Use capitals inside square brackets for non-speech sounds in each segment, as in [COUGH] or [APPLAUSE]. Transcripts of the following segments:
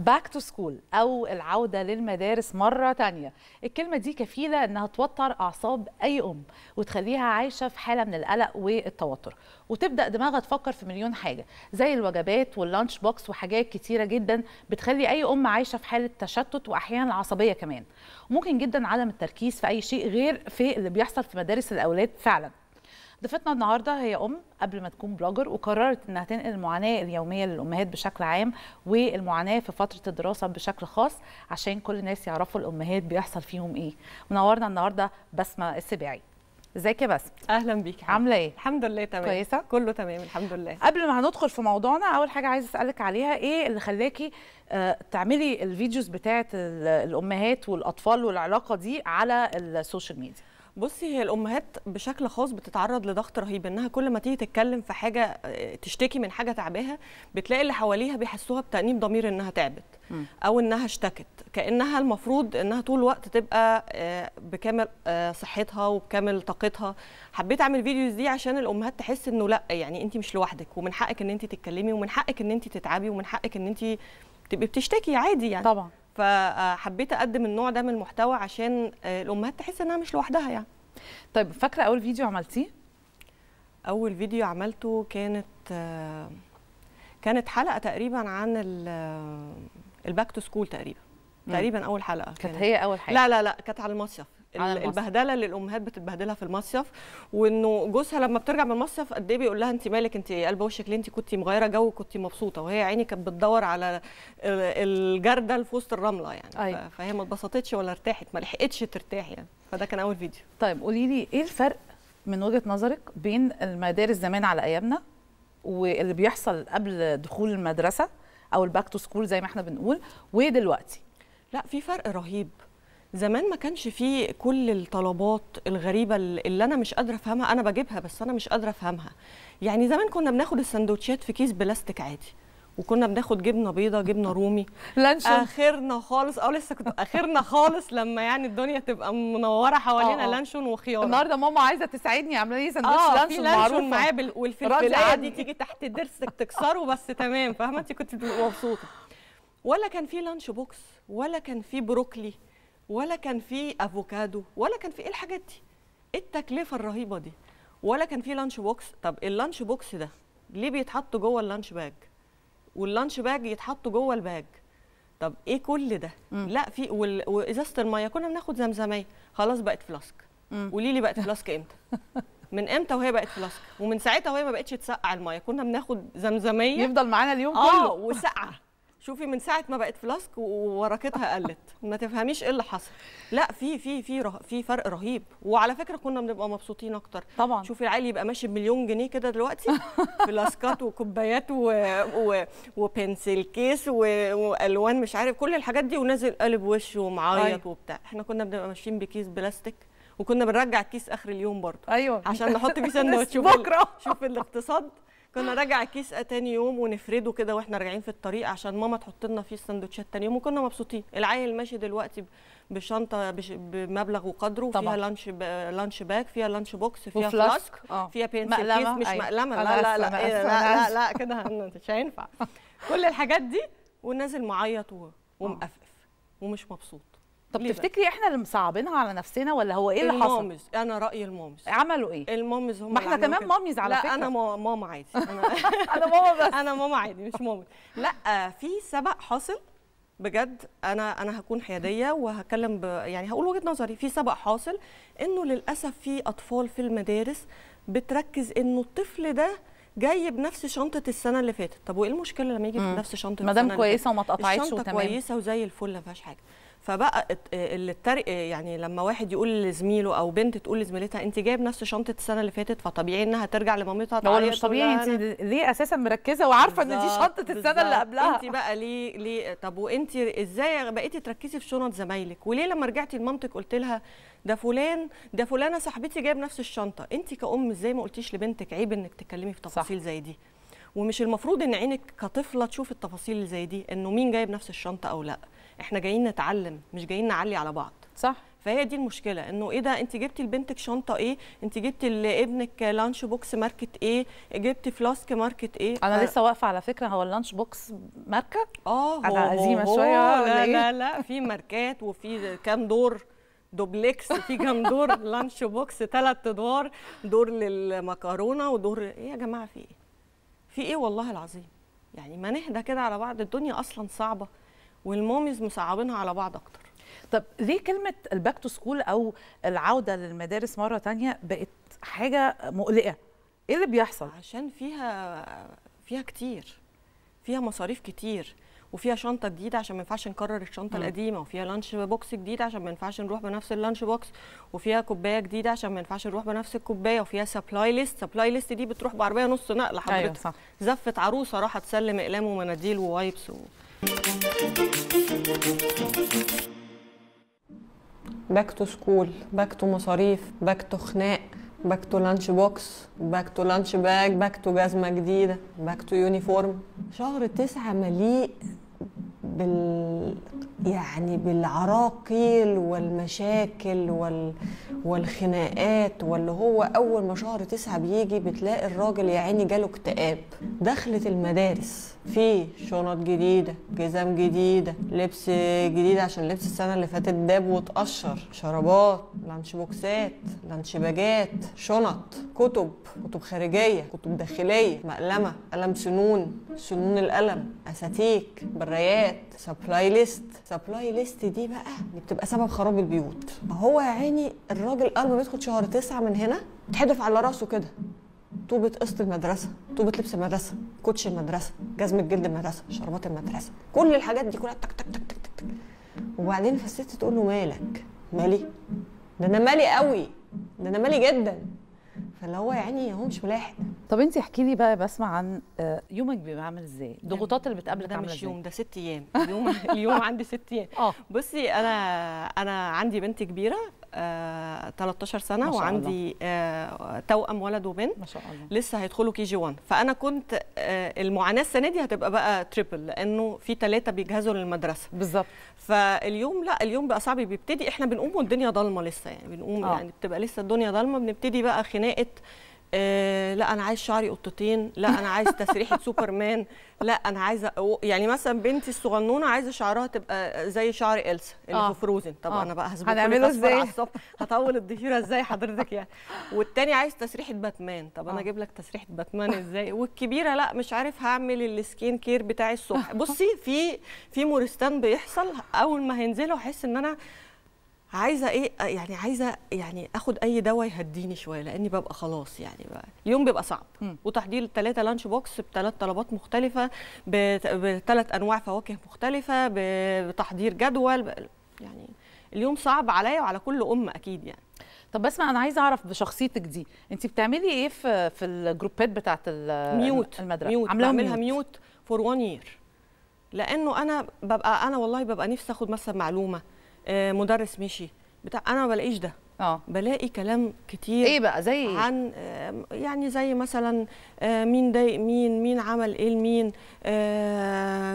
باك تو سكول او العوده للمدارس مره تانية الكلمه دي كفيله انها توتر اعصاب اي ام وتخليها عايشه في حاله من القلق والتوتر وتبدا دماغها تفكر في مليون حاجه زي الوجبات واللانش بوكس وحاجات كتيره جدا بتخلي اي ام عايشه في حاله تشتت واحيانا عصبيه كمان ممكن جدا عدم التركيز في اي شيء غير في اللي بيحصل في مدارس الاولاد فعلا ضيفتنا النهارده هي ام قبل ما تكون بلوجر وقررت انها تنقل المعاناه اليوميه للامهات بشكل عام والمعاناه في فتره الدراسه بشكل خاص عشان كل الناس يعرفوا الامهات بيحصل فيهم ايه منورنا النهارده بسمه السباعي ازيك يا بسمه اهلا بيكي عامله ايه الحمد لله تمام كويسه كله تمام الحمد لله قبل ما هندخل في موضوعنا اول حاجه عايزه اسالك عليها ايه اللي خلاكي آه، تعملي الفيديوز بتاعه الامهات والاطفال والعلاقه دي على السوشيال ميديا بصي هي الامهات بشكل خاص بتتعرض لضغط رهيب انها كل ما تيجي تتكلم في حاجه آه، تشتكي من حاجه تعباها بتلاقي اللي حواليها بيحسوها بتانيب ضمير انها تعبت او انها اشتكت كانها المفروض انها طول الوقت تبقى آه، بكامل آه، صحتها وبكامل طاقتها حبيت اعمل فيديوز دي عشان الامهات تحس انه لا يعني انت مش لوحدك ومن حقك ان انت تتكلمي ومن حقك ان انت تتعبي ومن حقك ان انت تبقي بتشتكي عادي يعني طبعا فحبيت اقدم النوع ده من المحتوى عشان آه، الامهات تحس انها مش لوحدها يعني طيب فاكره اول فيديو عملتيه اول فيديو عملته كانت آه، كانت حلقه تقريبا عن الباك تو سكول تقريبا تقريبا اول حلقه كانت هي اول حلقه لا لا لا كانت على المصيف البهدله اللي الامهات بتتبهدلها في المصيف وانه جوزها لما بترجع من المصيف قد ايه بيقول لها انت مالك انت قلب وشك ليه انت كنت مغيره جو كنت مبسوطه وهي عيني كانت بتدور على الجردل في وسط الرمله يعني أيوة. فهي ما اتبسطتش ولا ارتاحت ما لحقتش ترتاح يعني فده كان اول فيديو طيب قولي لي ايه الفرق من وجهه نظرك بين المدارس زمان على ايامنا واللي بيحصل قبل دخول المدرسه او الباك تو سكول زي ما احنا بنقول ودلوقتي لا في فرق رهيب زمان ما كانش فيه كل الطلبات الغريبه اللي انا مش قادره افهمها انا بجيبها بس انا مش قادره افهمها يعني زمان كنا بناخد السندوتشات في كيس بلاستيك عادي وكنا بناخد جبنه بيضه جبنه رومي لانشون اخرنا خالص اه لسه كنت اخرنا خالص لما يعني الدنيا تبقى منوره حوالينا آه، آه. لانشون وخيار النهارده ماما عايزه تساعدني عامله لي سندوتش آه لانشون, لانشون معاه والفلفل والفلفلايه عادي تيجي تحت ضرسك تكسره بس تمام فاهمه انت كنت مبسوطه ولا كان في لانش بوكس ولا كان في بروكلي ولا كان في افوكادو ولا كان في ايه الحاجات دي ايه التكلفه الرهيبه دي ولا كان في لانش بوكس طب اللانش بوكس ده ليه بيتحط جوه اللانش باج واللانش باج يتحط جوه الباج طب ايه كل ده مم. لا في وازازه الميه كنا بناخد زمزميه خلاص بقت فلاسك قولي لي بقت فلاسك [LAUGHS] امتى من امتى وهي بقت فلاسك ومن ساعتها وهي ما بقتش تسقع الميه كنا بناخد زمزميه يفضل معانا اليوم آه، كله وسقعه شوفي من ساعه ما بقت فلاسك وبركتها قلت ما تفهميش ايه اللي حصل لا في في في ره... في فرق رهيب وعلى فكره كنا بنبقى مبسوطين اكتر طبعا شوفي العيل يبقى ماشي بمليون جنيه كده دلوقتي [LAUGHS] فلاسكات وكوبايات و... و... وبنسل كيس و... والوان مش عارف كل الحاجات دي ونازل قالب وش ومعيط أيوه. وبتاع احنا كنا بنبقى ماشيين بكيس بلاستيك وكنا بنرجع الكيس اخر اليوم برضه ايوه عشان نحط فيه [LAUGHS] سندوتش بكره شوف الاقتصاد كنا راجع كيس آه، تاني يوم ونفرده كده واحنا راجعين في الطريق عشان ماما تحط لنا فيه السندوتشات تاني يوم وكنا مبسوطين العيل ماشي دلوقتي بشنطه بش بمبلغ وقدره طبعا. فيها لانش ب... لانش باك فيها لانش بوكس فيها فلاسك اه. فيها بينسل كيس مش أي. أيوة. مقلمه لا لا لا, إيه، لا لا لا, لا كده مش هينفع كل الحاجات دي ونازل معيط ومقفقف اه. ومش مبسوط طب تفتكري احنا اللي مصعبينها على نفسنا ولا هو ايه اللي حصل؟ المامز انا رايي المامز عملوا ايه؟ المامز هم ما احنا كمان ماميز على لا فكره لا انا ماما عادي [LAUGHS] انا ماما بس انا ماما عادي مش ماما لا في سبق حاصل بجد انا انا هكون حياديه وهتكلم ب... يعني هقول وجهه نظري في سبق حاصل انه للاسف في اطفال في المدارس بتركز انه الطفل ده جاي بنفس شنطه السنه اللي فاتت طب وايه المشكله لما يجي بنفس شنطه السنه ما دام كويسه وما اتقطعتش وتمام الشنطه كويسه وزي الفل ما فيهاش حاجه فبقى اللي يعني لما واحد يقول لزميله او بنت تقول لزميلتها انت جايب نفس شنطه السنه اللي فاتت فطبيعي انها ترجع لمامتها ولا مش طبيعي انت ليه اساسا مركزه وعارفه ان دي شنطه السنه اللي قبلها انت بقى ليه ليه طب وانت ازاي بقيتي تركزي في شنط زمايلك وليه لما رجعتي لمامتك قلت لها ده فلان ده فلانه صاحبتي جايب نفس الشنطه انت كأم ازاي ما قلتيش لبنتك عيب انك تتكلمي في تفاصيل صح. زي دي ومش المفروض ان عينك كطفله تشوف التفاصيل اللي زي دي انه مين جايب نفس الشنطه او لا احنا جايين نتعلم مش جايين نعلي على بعض صح فهي دي المشكله انه ايه ده انت جبتي لبنتك شنطه ايه انت جبتي لابنك لانش بوكس ماركه ايه جبتي فلاسك ماركه ايه انا ف... لسه واقفه على فكره هو اللانش بوكس ماركه اه انا عزيمه شويه لا لا إيه؟ لا في ماركات وفي كام دور دوبلكس في كام دور لانش بوكس ثلاث ادوار دور للمكرونه ودور ايه يا جماعه في ايه في ايه والله العظيم يعني ما نهدى كده على بعض الدنيا اصلا صعبه والموميز مصعبينها على بعض اكتر طب ليه كلمه الباك تو سكول او العوده للمدارس مره تانية بقت حاجه مقلقه ايه اللي بيحصل عشان فيها فيها كتير فيها مصاريف كتير وفيها شنطه جديده عشان ما ينفعش نكرر الشنطه م. القديمه وفيها لانش بوكس جديد عشان ما ينفعش نروح بنفس اللانش بوكس وفيها كوبايه جديده عشان ما ينفعش نروح بنفس الكوبايه وفيها سبلاي ليست سبلاي ليست دي بتروح بعربيه نص نقل أيوة، حضرتك أيوة صح. زفت عروسه راحت تسلم اقلام ومناديل ووايبس و... باك تو سكول باك تو مصاريف باك تو خناق باك تو لانش بوكس باك تو لانش باج باك تو جزمه جديده باك تو يونيفورم شهر تسعة مليء بال يعني بالعراقيل والمشاكل وال... والخناقات واللي هو اول ما شهر تسعة بيجي بتلاقي الراجل يا عيني جاله اكتئاب دخلت المدارس في شنط جديده جزام جديده لبس جديد عشان لبس السنه اللي فاتت داب واتقشر شرابات لانش بوكسات لانش باجات شنط كتب كتب خارجيه كتب داخليه مقلمه قلم سنون سنون القلم اساتيك برايات سبلاي ليست سبلاي ليست دي بقى اللي بتبقى سبب خراب البيوت هو يا عيني الراجل قبل ما بيدخل شهر تسعة من هنا تحدف على راسه كده طوبة قسط المدرسة طوبة لبس المدرسة كوتش المدرسة جزمة جلد المدرسة شربات المدرسة كل الحاجات دي كلها تك تك تك تك, تك. وبعدين فالست تقول له مالك مالي ده انا مالي قوي ده انا مالي جدا فاللي هو يعني هو مش ملاحق طب انت احكي لي بقى بسمع عن آه، يومك بيبقى عامل ازاي الضغوطات اللي بتقابلك عامله ازاي ده مش يوم ده ست ايام اليوم اليوم [LAUGHS] عندي ست ايام اه. بصي انا انا عندي بنت كبيره 13 آه، سنه ما شاء وعندي الله. توأم ولد وبنت ما شاء الله. لسه هيدخلوا كي جي 1 فانا كنت آه، المعاناه السنه دي هتبقى بقى تريبل لانه في ثلاثه بيجهزوا للمدرسه بالظبط فاليوم لا اليوم بقى صعب بيبتدي احنا بنقوم والدنيا ضلمه لسه يعني بنقوم آه. يعني بتبقى لسه الدنيا ضلمه بنبتدي بقى خناقه آه، لا انا عايز شعري قطتين لا انا عايز تسريحه [LAUGHS] سوبرمان لا انا عايزه يعني مثلا بنتي الصغنونه عايزه شعرها تبقى زي شعر السا اللي آه. في فروزن طب آه. انا بقى هظبطه هنعمله ازاي هطول الضفيره ازاي حضرتك يعني والتاني عايز تسريحه باتمان طب آه. انا اجيب لك تسريحه باتمان ازاي والكبيره لا مش عارف هعمل السكين كير بتاعي الصبح بصي في في مورستان بيحصل اول ما هينزله احس ان انا عايزه ايه آه، يعني عايزه يعني اخد اي دواء يهديني شويه لاني ببقى خلاص يعني بقى اليوم بيبقى صعب م. وتحضير ثلاثه لانش بوكس بثلاث طلبات مختلفه بثلاث انواع فواكه مختلفه بتحضير جدول يعني اليوم صعب عليا وعلى كل ام اكيد يعني طب بسمة انا عايزه اعرف بشخصيتك دي انت بتعملي ايه في في الجروبات بتاعه ميوت المدرسه ميوت عاملاها ميوت. ميوت فور وان يير لانه انا ببقى انا والله ببقى نفسي اخد مثلا معلومه آه، مدرس مشي بتاع انا ما بلاقيش ده آه. آه. بلاقي كلام كتير ايه بقى زي إيه؟ عن يعني زي مثلا آه، مين ضايق مين مين عمل ايه لمين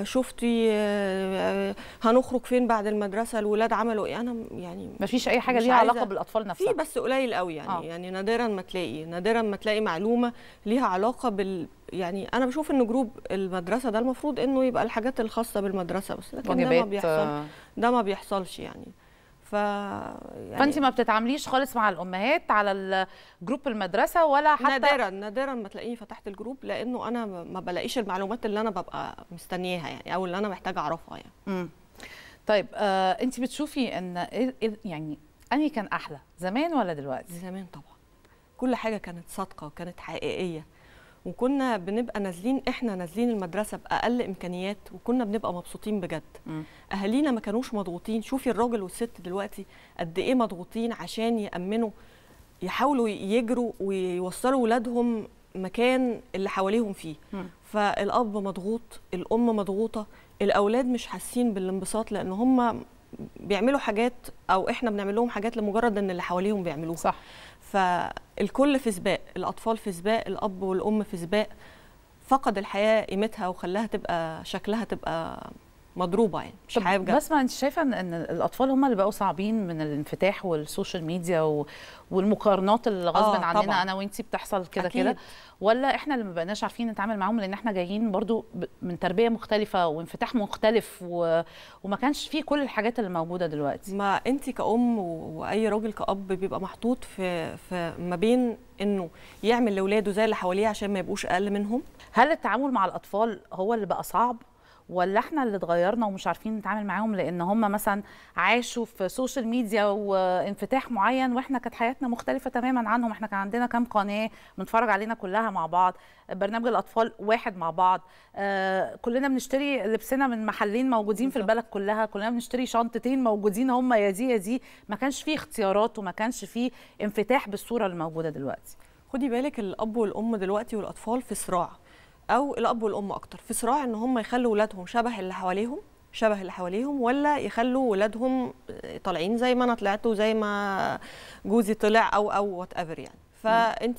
شفتي هنخرج فين بعد المدرسه الولاد عملوا ايه انا يعني مفيش اي حاجه ليها علاقه بالاطفال نفسها في بس قليل قوي يعني أوه. يعني نادرا ما تلاقي نادرا ما تلاقي معلومه ليها علاقه بال يعني انا بشوف ان جروب المدرسه ده المفروض انه يبقى الحاجات الخاصه بالمدرسه بس لكن ده ما بيحصل ده ما بيحصلش يعني ف يعني فانت ما بتتعامليش خالص مع الامهات على جروب المدرسه ولا حتى نادرا نادرا ما تلاقيني فتحت الجروب لانه انا ما بلاقيش المعلومات اللي انا ببقى مستنياها يعني او اللي انا محتاجه اعرفها يعني امم طيب آه انت بتشوفي ان إيه، إيه، يعني انهي كان احلى زمان ولا دلوقتي زمان طبعا كل حاجه كانت صادقه وكانت حقيقيه وكنا بنبقى نازلين احنا نازلين المدرسه باقل امكانيات وكنا بنبقى مبسوطين بجد م. اهالينا ما كانوش مضغوطين شوفي الراجل والست دلوقتي قد ايه مضغوطين عشان يامنوا يحاولوا يجروا ويوصلوا ولادهم مكان اللي حواليهم فيه م. فالاب مضغوط الام مضغوطه الاولاد مش حاسين بالانبساط لان هم بيعملوا حاجات او احنا بنعمل لهم حاجات لمجرد ان اللي حواليهم بيعملوها صح فالكل في سباق الاطفال في سباق الاب والام في سباق فقد الحياه قيمتها وخلاها تبقى شكلها تبقى مضروبه يعني مش طب بجد بس ما انت شايفه ان الاطفال هم اللي بقوا صعبين من الانفتاح والسوشيال ميديا و... والمقارنات اللي غصب آه عننا انا وانت بتحصل كده كده ولا احنا اللي ما بقناش عارفين نتعامل معاهم لان احنا جايين برضو من تربيه مختلفه وانفتاح مختلف و... وما كانش فيه كل الحاجات اللي موجوده دلوقتي ما انت كأم واي راجل كأب بيبقى محطوط في في ما بين انه يعمل لاولاده زي اللي حواليه عشان ما يبقوش اقل منهم هل التعامل مع الاطفال هو اللي بقى صعب ولا احنا اللي اتغيرنا ومش عارفين نتعامل معاهم لان هم مثلا عاشوا في سوشيال ميديا وانفتاح معين واحنا كانت حياتنا مختلفه تماما عنهم احنا كان عندنا كام قناه بنتفرج علينا كلها مع بعض برنامج الاطفال واحد مع بعض آه كلنا بنشتري لبسنا من محلين موجودين في البلد كلها كلنا بنشتري شنطتين موجودين هم يا دي يا دي ما كانش فيه اختيارات وما كانش فيه انفتاح بالصوره الموجوده دلوقتي خدي بالك الاب والام دلوقتي والاطفال في صراع او الاب والام اكتر في صراع ان هم يخلوا ولادهم شبه اللي حواليهم شبه اللي حواليهم ولا يخلوا ولادهم آه، طالعين زي ما انا طلعت وزي ما جوزي طلع او او وات ايفر يعني فانت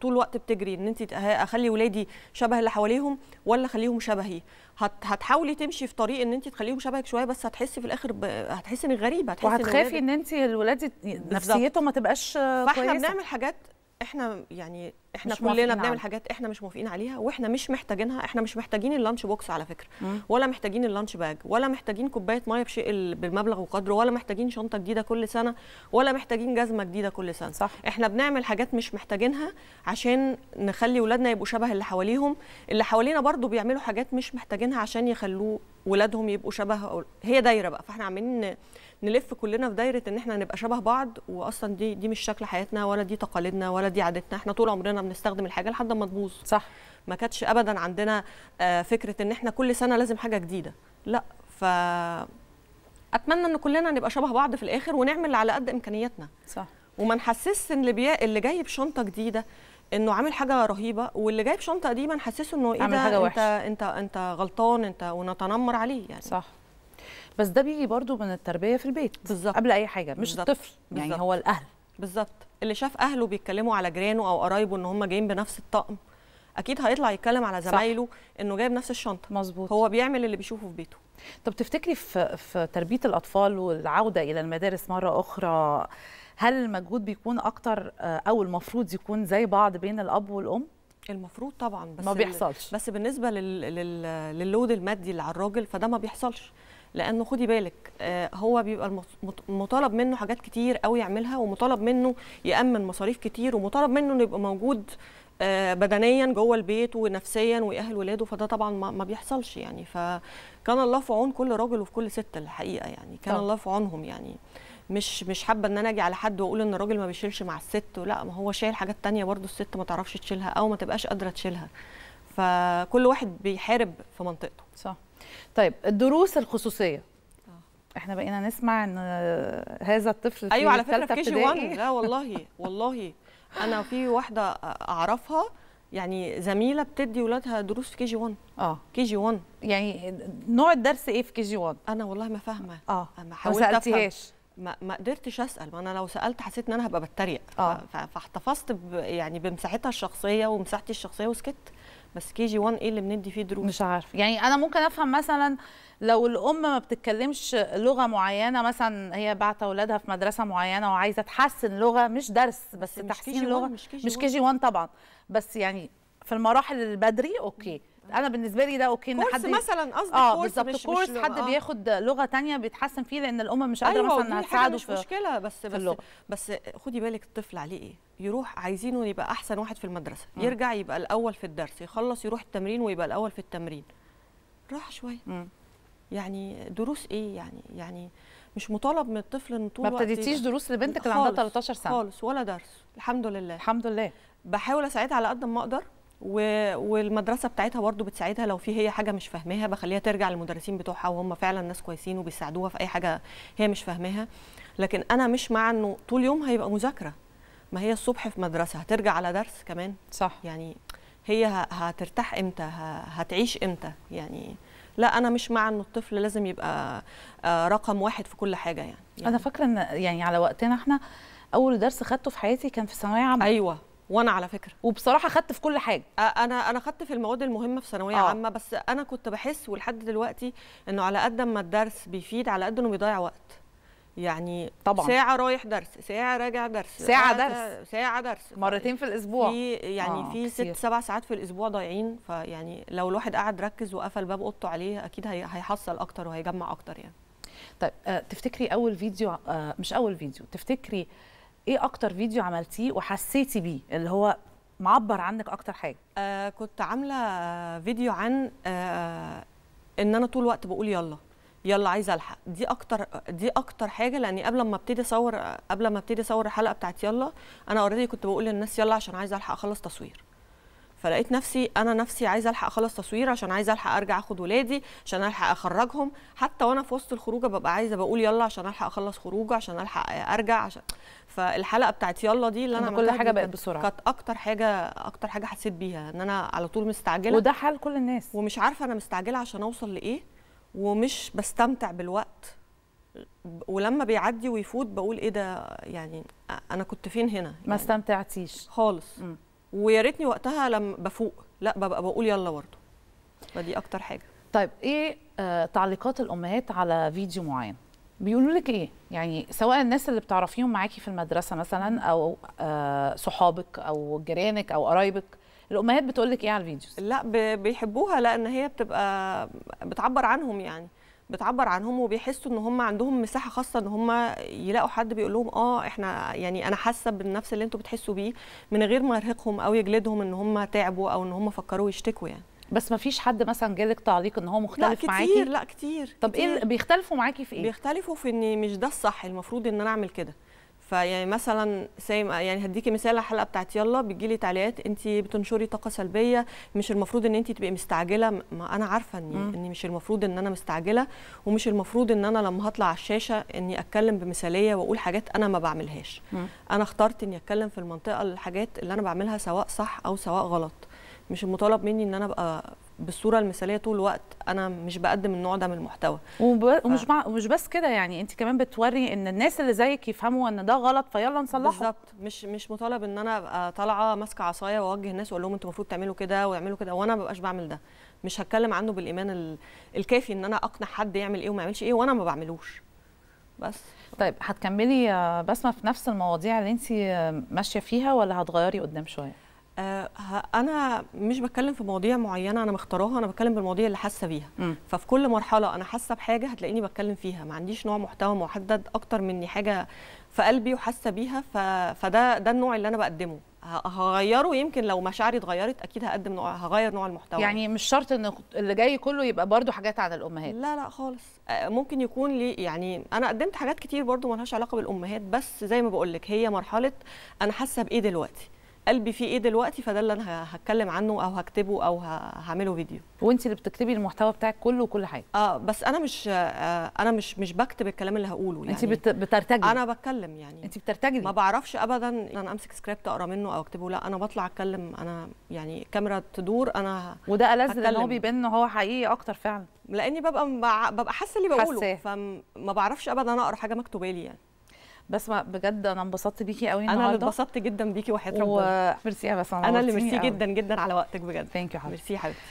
طول الوقت بتجري ان انت اخلي ولادي شبه اللي حواليهم ولا اخليهم شبهي هتحاولي تمشي في طريق ان انت تخليهم شبهك شويه بس هتحسي في الاخر ب... هتحسي انك غريبه هتحسي وهتخافي ان, إن انت الولاد نفسيتهم ما تبقاش كويسه فاحنا بنعمل حاجات احنا يعني احنا كلنا بنعمل حاجات احنا مش موافقين عليها واحنا مش محتاجينها احنا مش محتاجين اللانش بوكس على فكره مم. ولا محتاجين اللانش باج ولا محتاجين كوبايه ميه بشيء بالمبلغ وقدره ولا محتاجين شنطه جديده كل سنه ولا محتاجين جزمه جديده كل سنه صح. احنا بنعمل حاجات مش محتاجينها عشان نخلي ولادنا يبقوا شبه اللي حواليهم اللي حوالينا برضو بيعملوا حاجات مش محتاجينها عشان يخلوه ولادهم يبقوا شبه هي دايره بقى فاحنا عمالين نلف كلنا في دايره ان احنا نبقى شبه بعض واصلا دي دي مش شكل حياتنا ولا دي تقاليدنا ولا دي عادتنا احنا طول عمرنا بنستخدم الحاجه لحد ما تبوظ صح ما كانتش ابدا عندنا آه، فكره ان احنا كل سنه لازم حاجه جديده لا ف اتمنى ان كلنا نبقى شبه بعض في الاخر ونعمل على قد امكانياتنا صح وما نحسسش ان اللي اللي جاي بشنطه جديده انه عامل حاجه رهيبه واللي جايب شنطه قديمه نحسسه انه ايه ده انت وحش. انت انت غلطان انت ونتنمر عليه يعني صح بس ده بيجي برضو من التربيه في البيت بالظبط قبل اي حاجه مش بالزبط. الطفل يعني بالزبط. هو الاهل بالظبط اللي شاف اهله بيتكلموا على جيرانه او قرايبه ان هم جايين بنفس الطقم اكيد هيطلع يتكلم على زمايله انه جايب نفس الشنطه مظبوط هو بيعمل اللي بيشوفه في بيته طب تفتكري في في تربيه الاطفال والعوده الى المدارس مره اخرى هل المجهود بيكون اكتر آه، او المفروض يكون زي بعض بين الاب والام المفروض طبعا بس ما بيحصلش بس بالنسبه لل... لل... للود المادي اللي على الراجل فده ما بيحصلش لانه خدي بالك آه، هو بيبقى مطالب منه حاجات كتير قوي يعملها ومطالب منه يامن مصاريف كتير ومطالب منه انه يبقى موجود آه، بدنيا جوه البيت ونفسيا ويأهل ولاده فده طبعا ما بيحصلش يعني فكان الله في عون كل راجل وفي كل ست الحقيقه يعني كان طب. الله في عونهم يعني مش مش حابه ان انا اجي على حد واقول ان الراجل ما بيشيلش مع الست لا ما هو شايل حاجات تانية برضو الست ما تعرفش تشيلها او ما تبقاش قادره تشيلها فكل واحد بيحارب في منطقته صح طيب الدروس الخصوصيه احنا بقينا نسمع ان هذا الطفل ايوه على فكره في كي جي 1 لا والله [LAUGHS] والله انا في واحده اعرفها يعني زميله بتدي ولادها دروس في كي جي 1 اه كي جي 1 يعني نوع الدرس ايه في كي جي 1 انا والله ما فاهمه اه ما سالتيهاش ما ما قدرتش اسال ما انا لو سالت حسيت ان انا هبقى بتريق آه. فاحتفظت ب... يعني بمساحتها الشخصيه ومساحتي الشخصيه وسكت بس كي جي 1 ايه اللي بندي فيه دروس مش عارف يعني انا ممكن افهم مثلا لو الام ما بتتكلمش لغه معينه مثلا هي بعت اولادها في مدرسه معينه وعايزه تحسن لغه مش درس بس, بس تحسين لغه مش كي جي 1 طبعا بس يعني في المراحل البدري اوكي انا بالنسبه لي ده اوكي ان حد مثلا قصدي اه بالظبط كورس مش حد آه. بياخد لغه ثانيه بيتحسن فيه لان الام مش قادره أيوة مثلا تساعده مش في مشكله بس بس, اللغة. بس خدي بالك الطفل عليه ايه يروح عايزينه يبقى احسن واحد في المدرسه م. يرجع يبقى الاول في الدرس يخلص يروح التمرين ويبقى الاول في التمرين راح شويه يعني دروس ايه يعني يعني مش مطالب من الطفل ان طول ما ابتديتيش دروس لبنتك اللي عندها 13 سنه خالص ولا درس الحمد لله الحمد لله بحاول اساعدها على قد ما اقدر والمدرسه بتاعتها برضو بتساعدها لو في هي حاجه مش فاهماها بخليها ترجع للمدرسين بتوعها وهم فعلا ناس كويسين وبيساعدوها في اي حاجه هي مش فاهماها لكن انا مش مع انه طول يوم هيبقى مذاكره ما هي الصبح في مدرسه هترجع على درس كمان صح يعني هي هترتاح امتى هتعيش امتى يعني لا انا مش مع ان الطفل لازم يبقى آه، رقم واحد في كل حاجه يعني, يعني. انا فاكره ان يعني على وقتنا احنا اول درس خدته في حياتي كان في ثانويه عامه ايوه وانا على فكره وبصراحه خدت في كل حاجه انا انا خدت في المواد المهمه في ثانويه آه. عامه بس انا كنت بحس ولحد دلوقتي انه على قد ما الدرس بيفيد على قد انه بيضيع وقت يعني طبعا ساعه رايح درس ساعه راجع درس ساعه درس ساعه درس مرتين في الاسبوع في يعني آه في ست سبع ساعات في الاسبوع ضايعين فيعني لو الواحد قعد ركز وقفل باب اوضته عليه اكيد هيحصل اكتر وهيجمع اكتر يعني طيب آه تفتكري اول فيديو آه مش اول فيديو تفتكري آه ايه اكتر فيديو عملتيه وحسيتي بيه اللي هو معبر عنك اكتر حاجه آه كنت عامله فيديو عن آه ان انا طول الوقت بقول يلا يلا عايزه الحق دي اكتر دي اكتر حاجه لاني قبل ما ابتدي اصور قبل ما ابتدي اصور الحلقه بتاعت يلا انا اوريدي كنت بقول للناس يلا عشان عايزه الحق اخلص تصوير فلقيت نفسي انا نفسي عايزه الحق اخلص تصوير عشان عايزه الحق ارجع اخد ولادي عشان الحق اخرجهم حتى وانا في وسط الخروجه ببقى عايزه بقول يلا عشان الحق اخلص خروجه عشان الحق ارجع عشان فالحلقه بتاعت يلا دي اللي انا كل حاجه بقت بسرعه كانت اكتر حاجه اكتر حاجه حسيت بيها ان انا على طول مستعجله وده حال كل الناس ومش عارفه انا مستعجله عشان اوصل لايه ومش بستمتع بالوقت ولما بيعدي ويفوت بقول ايه ده يعني انا كنت فين هنا يعني ما استمتعتيش خالص م. ويا ريتني وقتها لما بفوق لا ببقى بقول يلا برضه فدي اكتر حاجه طيب ايه آه، تعليقات الامهات على فيديو معين بيقولوا لك ايه يعني سواء الناس اللي بتعرفيهم معاكي في المدرسه مثلا او آه، صحابك او جيرانك او قرايبك الامهات بتقول لك ايه على الفيديوز لا بيحبوها لان هي بتبقى بتعبر عنهم يعني بتعبر عنهم وبيحسوا ان هم عندهم مساحه خاصه ان هم يلاقوا حد بيقول لهم اه احنا يعني انا حاسه بالنفس اللي انتوا بتحسوا بيه من غير ما يرهقهم او يجلدهم ان هم تعبوا او ان هم فكروا يشتكوا يعني بس ما فيش حد مثلا جالك تعليق ان هو مختلف لا كتير معاكي لا كتير طب إيه كتير. ايه بيختلفوا معاكي في ايه بيختلفوا في ان مش ده الصح المفروض ان انا اعمل كده فيعني مثلا سايم يعني هديكي مثال على الحلقه بتاعت يلا لي تعليقات انت بتنشري طاقه سلبيه مش المفروض ان انت تبقي مستعجله ما انا عارفه اني ان مش المفروض ان انا مستعجله ومش المفروض ان انا لما هطلع على الشاشه اني اتكلم بمثاليه واقول حاجات انا ما بعملهاش مم. انا اخترت اني اتكلم في المنطقه الحاجات اللي انا بعملها سواء صح او سواء غلط مش المطالب مني ان انا ابقى بالصوره المثاليه طول الوقت انا مش بقدم النوع ده من المحتوى وب... ف... ومش مع... ومش بس كده يعني انت كمان بتوري ان الناس اللي زيك يفهموا ان ده غلط فيلا نصلحه بالظبط مش مش مطالب ان انا ابقى طالعه ماسكه عصايه واوجه الناس واقول لهم انتوا المفروض تعملوا كده واعملوا كده وانا ما ببقاش بعمل ده مش هتكلم عنه بالايمان ال... الكافي ان انا اقنع حد يعمل ايه وما يعملش ايه وانا ما بعملوش بس طيب هتكملي آه، بسمه في نفس المواضيع اللي انت آه، ماشيه فيها ولا هتغيري قدام شويه آه، انا مش بتكلم في مواضيع معينه انا مختاراها انا بتكلم بالمواضيع اللي حاسه بيها ففي كل مرحله انا حاسه بحاجه هتلاقيني بتكلم فيها ما عنديش نوع محتوى محدد اكتر مني حاجه في قلبي وحاسه بيها ف... فده ده النوع اللي انا بقدمه هغيره يمكن لو مشاعري اتغيرت اكيد هقدم نوع هغير نوع المحتوى يعني مش شرط ان اللي جاي كله يبقى برضو حاجات عن الامهات لا لا خالص آه، ممكن يكون لي يعني انا قدمت حاجات كتير برضو ملهاش علاقه بالامهات بس زي ما بقول لك هي مرحله انا حاسه بايه دلوقتي قلبي فيه ايه دلوقتي فده اللي انا هتكلم عنه او هكتبه او هعمله فيديو وانت اللي بتكتبي المحتوى بتاعك كله وكل حاجه اه بس انا مش آه انا مش مش بكتب الكلام اللي هقوله يعني انت بترتجلي انا بتكلم يعني انت بترتجلي ما بعرفش ابدا ان انا امسك سكريبت اقرا منه او اكتبه لا انا بطلع اتكلم انا يعني الكاميرا تدور انا وده ألذ ان هو بيبان ان هو حقيقي اكتر فعلا لاني ببقى ببقى حاسه اللي بقوله فما بعرفش ابدا اقرا حاجه مكتوبه لي يعني بسمة بجد انا انبسطت بيكي قوي النهارده انا اللي انبسطت جدا بيكي وحياه ربنا ميرسي يا بسمة انا اللي ميرسي جدا جدا على وقتك بجد ثانك يو حبيبتي ميرسي حبيبتي